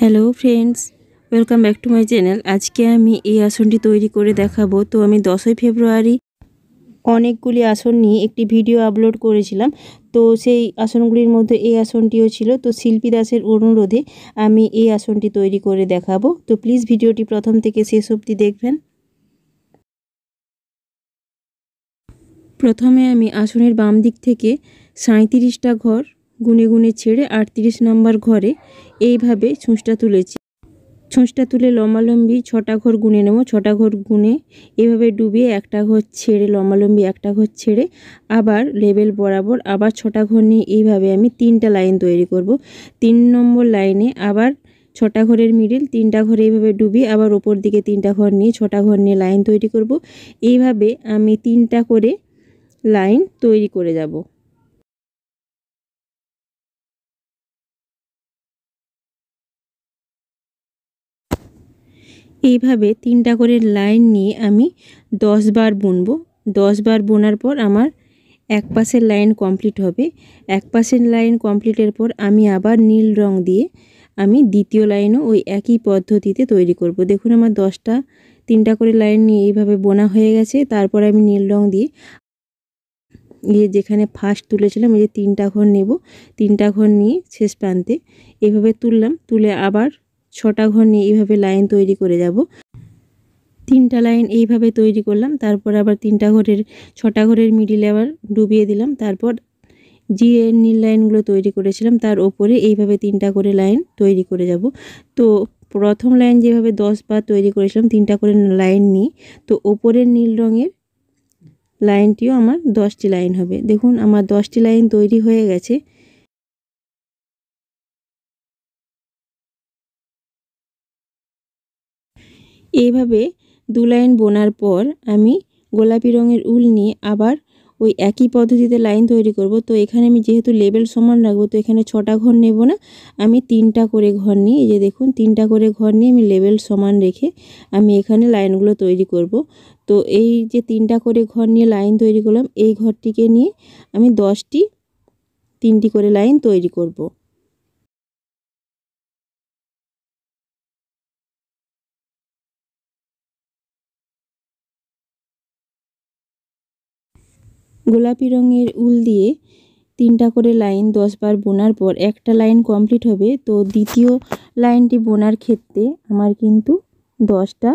Hello friends welcome back to my channel আজকে আমি এই আসনটি তৈরি করে দেখাবো তো আমি দশই ফেব্রুয়ারি অনেকগুলি আসন নিয়ে একটি ভিডিও আপলোড করেছিলাম তো সেই আসনগুলির মধ্যে এই আসনটিও ছিল তো শিল্পী দাসের অনুরোধে আমি এই আসনটি তৈরি করে দেখাবো তো প্লিজ ভিডিওটি প্রথম থেকে শেষ অবধি দেখবেন প্রথমে আমি আসনের বাম দিক থেকে সাঁত্রিশটা ঘর গুনে গুনে ছেড়ে আটত্রিশ নম্বর ঘরে এইভাবে ছুঁচটা তুলেছি ছুঁচটা তুলে লম্বালম্বি ছটা ঘর গুনে নেব ছটা ঘর গুনে এভাবে ডুবিয়ে একটা ঘর ছেড়ে লম্বালম্বি একটা ঘর ছেড়ে আবার লেবেল বরাবর আবার ছটা ঘর নিয়ে এইভাবে আমি তিনটা লাইন তৈরি করব তিন নম্বর লাইনে আবার ছটা ঘরের মিডিল তিনটা ঘরে এইভাবে ডুবি আবার ওপর দিকে তিনটা ঘর নিয়ে ছটা ঘর নিয়ে লাইন তৈরি করব এইভাবে আমি তিনটা করে লাইন তৈরি করে যাব এইভাবে তিনটা করে লাইন নিয়ে আমি দশ বার বুনব দশ বার বোনার পর আমার এক পাশের লাইন কমপ্লিট হবে এক পাশের লাইন কমপ্লিটের পর আমি আবার নীল রং দিয়ে আমি দ্বিতীয় লাইনও ওই একই পদ্ধতিতে তৈরি করব দেখুন আমার দশটা তিনটা করে লাইন নিয়ে এইভাবে বোনা হয়ে গেছে তারপর আমি নীল রং দিয়ে গিয়ে যেখানে ফার্স্ট তুলেছিলাম এই যে তিনটা ঘর নেব তিনটা ঘর নিয়ে শেষ প্রান্তে এভাবে তুললাম তুলে আবার ছটা ঘর নিয়ে এইভাবে লাইন তৈরি করে যাব তিনটা লাইন এইভাবে তৈরি করলাম তারপর আবার তিনটা ঘরের ছটা ঘরের মিডিলে আবার ডুবিয়ে দিলাম তারপর যে নীল লাইনগুলো তৈরি করেছিলাম তার ওপরে এইভাবে তিনটা করে লাইন তৈরি করে যাব তো প্রথম লাইন যেভাবে দশ বার তৈরি করেছিলাম তিনটা করে লাইন নিই তো ওপরের নীল রঙের লাইনটিও আমার দশটি লাইন হবে দেখুন আমার দশটি লাইন তৈরি হয়ে গেছে এইভাবে দু লাইন বোনার পর আমি গোলাপি রঙের উল নিয়ে আবার ওই একই পদ্ধতিতে লাইন তৈরি করব তো এখানে আমি যেহেতু লেবেল সমান রাখবো তো এখানে ছটা ঘর নেব না আমি তিনটা করে ঘর নিই এই যে দেখুন তিনটা করে ঘর নিয়ে আমি লেবেল সমান রেখে আমি এখানে লাইনগুলো তৈরি করব তো এই যে তিনটা করে ঘর নিয়ে লাইন তৈরি করলাম এই ঘরটিকে নিয়ে আমি দশটি তিনটি করে লাইন তৈরি করব। গোলাপি রঙের উল দিয়ে তিনটা করে লাইন দশবার বোনার পর একটা লাইন কমপ্লিট হবে তো দ্বিতীয় লাইনটি বোনার ক্ষেত্রে আমার কিন্তু দশটা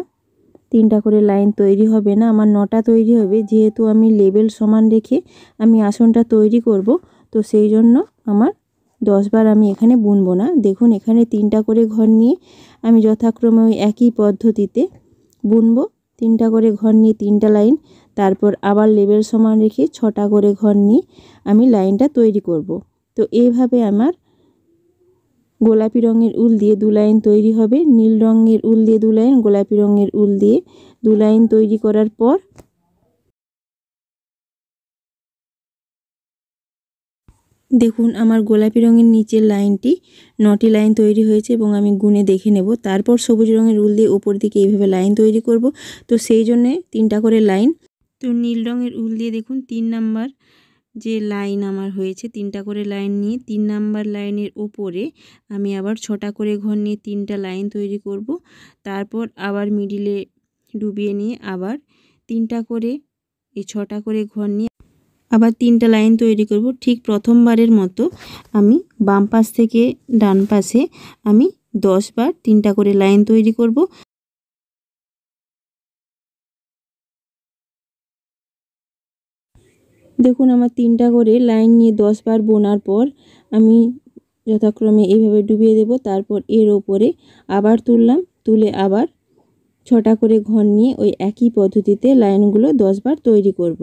তিনটা করে লাইন তৈরি হবে না আমার নটা তৈরি হবে যেহেতু আমি লেবেল সমান রেখে আমি আসনটা তৈরি করব তো সেই জন্য আমার দশবার আমি এখানে বুনবো না দেখুন এখানে তিনটা করে ঘর নিয়ে আমি যথাক্রমে একই পদ্ধতিতে বুনবো তিনটা করে ঘর নিয়ে তিনটা লাইন তারপর আবার লেবেল সমান রেখে ছটা করে ঘর নিয়ে আমি লাইনটা তৈরি করব। তো এইভাবে আমার গোলাপি রঙের উল দিয়ে দু লাইন তৈরি হবে নীল রঙের উল দিয়ে দু লাইন গোলাপি রঙের উল দিয়ে দু লাইন তৈরি করার পর দেখুন আমার গোলাপি রঙের নিচের লাইনটি নটি লাইন তৈরি হয়েছে এবং আমি গুনে দেখে নেব তারপর সবুজ রঙের উল দিয়ে ওপর দিকে এইভাবে লাইন তৈরি করব তো সেই জন্যে তিনটা করে লাইন তো নীল রঙের উল দিয়ে দেখুন তিন নাম্বার যে লাইন আমার হয়েছে তিনটা করে লাইন নিয়ে তিন নাম্বার লাইনের ওপরে আমি আবার ছটা করে ঘর নিয়ে তিনটা লাইন তৈরি করব তারপর আবার মিডিলে ডুবিয়ে নিয়ে আবার তিনটা করে এই ছটা করে ঘর নিয়ে আবার তিনটা লাইন তৈরি করব ঠিক প্রথমবারের মতো আমি বাম পাশ থেকে ডান পাশে আমি দশ বার তিনটা করে লাইন তৈরি করব দেখুন আমার তিনটা করে লাইন নিয়ে দশ বার বোনার পর আমি যথাক্রমে এইভাবে ডুবিয়ে দেব তারপর এর ওপরে আবার তুললাম তুলে আবার ছটা করে ঘর নিয়ে ওই একই পদ্ধতিতে লাইনগুলো দশবার তৈরি করব।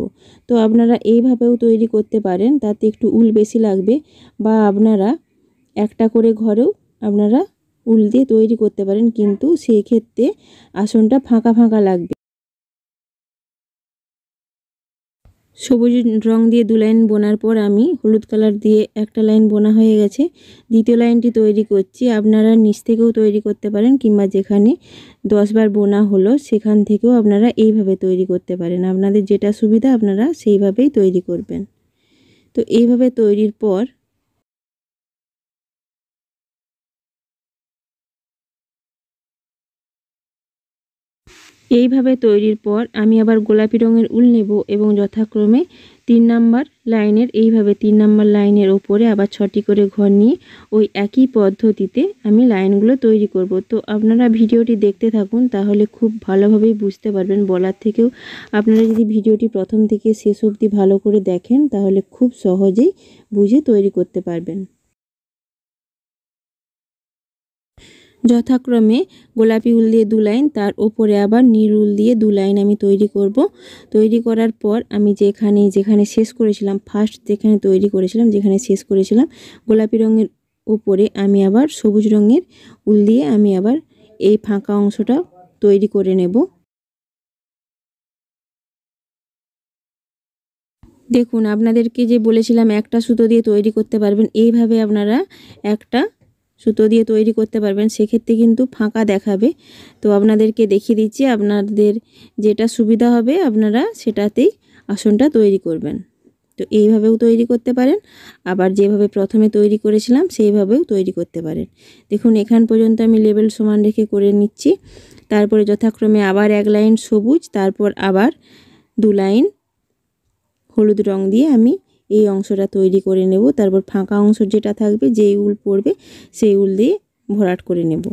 তো আপনারা এইভাবেও তৈরি করতে পারেন তাতে একটু উল বেশি লাগবে বা আপনারা একটা করে ঘরেও আপনারা উল দিয়ে তৈরি করতে পারেন কিন্তু সেই ক্ষেত্রে আসনটা ফাঁকা ফাঁকা লাগবে সবুজ রং দিয়ে দু লাইন বোনার পর আমি হলুদ কালার দিয়ে একটা লাইন বোনা হয়ে গেছে দ্বিতীয় লাইনটি তৈরি করছি আপনারা নিচ থেকেও তৈরি করতে পারেন কিংবা যেখানে দশবার বোনা হলো সেখান থেকেও আপনারা এইভাবে তৈরি করতে পারেন আপনাদের যেটা সুবিধা আপনারা সেইভাবেই তৈরি করবেন তো এইভাবে তৈরির পর এইভাবে তৈরির পর আমি আবার গোলাপি রঙের উল নেব এবং যথাক্রমে তিন নাম্বার লাইনের এইভাবে তিন নাম্বার লাইনের ওপরে আবার ছটি করে ঘর নিয়ে ওই একই পদ্ধতিতে আমি লাইনগুলো তৈরি করব তো আপনারা ভিডিওটি দেখতে থাকুন তাহলে খুব ভালোভাবেই বুঝতে পারবেন বলার থেকেও আপনারা যদি ভিডিওটি প্রথম থেকে শেষ অবধি ভালো করে দেখেন তাহলে খুব সহজেই বুঝে তৈরি করতে পারবেন যথাক্রমে গোলাপি উল দিয়ে দু লাইন তার ওপরে আবার নীল উল দিয়ে দু লাইন আমি তৈরি করব তৈরি করার পর আমি যেখানে যেখানে শেষ করেছিলাম ফার্স্ট যেখানে তৈরি করেছিলাম যেখানে শেষ করেছিলাম গোলাপি রঙের ওপরে আমি আবার সবুজ রঙের উল দিয়ে আমি আবার এই ফাঁকা অংশটা তৈরি করে নেব দেখুন আপনাদেরকে যে বলেছিলাম একটা সুতো দিয়ে তৈরি করতে পারবেন এইভাবে আপনারা একটা সুতো দিয়ে তৈরি করতে পারবেন সেক্ষেত্রে কিন্তু ফাঁকা দেখাবে তো আপনাদেরকে দেখিয়ে দিচ্ছি আপনাদের যেটা সুবিধা হবে আপনারা সেটাতেই আসনটা তৈরি করবেন তো এইভাবেও তৈরি করতে পারেন আবার যেভাবে প্রথমে তৈরি করেছিলাম সেইভাবেও তৈরি করতে পারেন দেখুন এখান পর্যন্ত আমি লেবেল সমান রেখে করে নিচ্ছি তারপরে যথাক্রমে আবার এক লাইন সবুজ তারপর আবার দু লাইন হলুদ রং দিয়ে আমি এই অংশটা তৈরি করে নেব তারপর ফাঁকা অংশ যেটা থাকবে যেই উল পড়বে সেই উল দিয়ে ভরাট করে নেব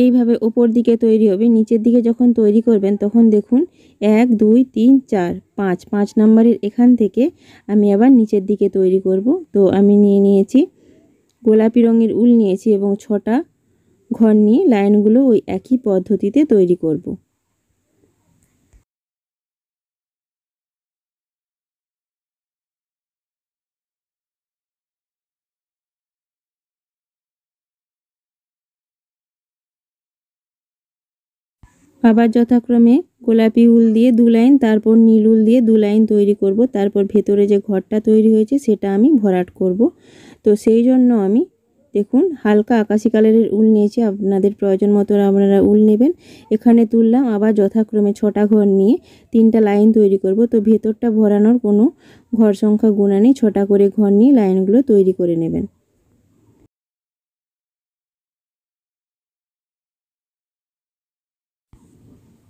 এইভাবে ওপর দিকে তৈরি হবে নিচের দিকে যখন তৈরি করবেন তখন দেখুন এক দুই তিন চার পাঁচ পাঁচ নাম্বারের এখান থেকে আমি আবার নিচের দিকে তৈরি করব তো আমি নিয়ে নিয়েছি গোলাপি রঙের উল নিয়েছি এবং ছটা ঘর নিয়ে লাইনগুলো ওই একই পদ্ধতিতে তৈরি করব আবার যথাক্রমে গোলাপি উল দিয়ে দু লাইন তারপর নীল উল দিয়ে দু লাইন তৈরি করব তারপর ভেতরে যে ঘরটা তৈরি হয়েছে সেটা আমি ভরাট করব তো সেই জন্য আমি দেখুন হালকা আকাশি কালারের উল নিয়েছি আপনাদের প্রয়োজন মতো আপনারা উল নেবেন এখানে তুললাম আবার যথাক্রমে ছটা ঘর নিয়ে তিনটা লাইন তৈরি করব তো ভেতরটা ভরানোর কোনো ঘর সংখ্যা গুণা নেই ছটা করে ঘর নিয়ে লাইনগুলো তৈরি করে নেবেন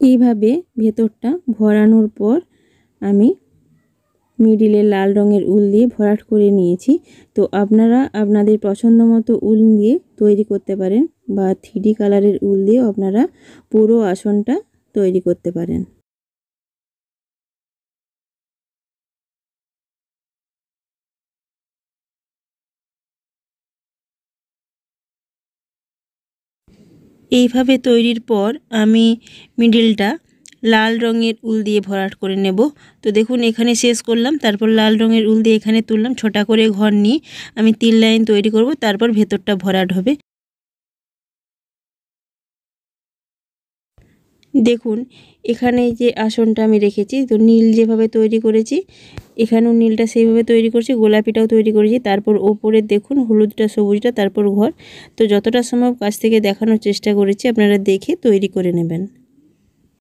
এইভাবে ভেতরটা ভরানোর পর আমি মিডিলে লাল রঙের উল দিয়ে ভরাট করে নিয়েছি তো আপনারা আপনাদের পছন্দ মতো উল দিয়ে তৈরি করতে পারেন বা থ্রি কালারের উল দিয়ে আপনারা পুরো আসনটা তৈরি করতে পারেন এইভাবে তৈরির পর আমি মিডিলটা লাল রঙের উল দিয়ে ভরাট করে নেব তো দেখুন এখানে শেষ করলাম তারপর লাল রঙের উল দিয়ে এখানে তুললাম ছোটা করে ঘর নিয়ে আমি তিন লাইন তৈরি করব তারপর ভেতরটা ভরাট হবে দেখুন এখানে যে আসনটা আমি রেখেছি তো নীল যেভাবে তৈরি করেছি এখানেও নীলটা সেইভাবে তৈরি করছি গোলাপিটাও তৈরি করেছি তারপর ওপরে দেখুন হলুদটা সবুজটা তারপর ঘর তো যতটা সম্ভব কাছ থেকে দেখানোর চেষ্টা করেছি আপনারা দেখে তৈরি করে নেবেন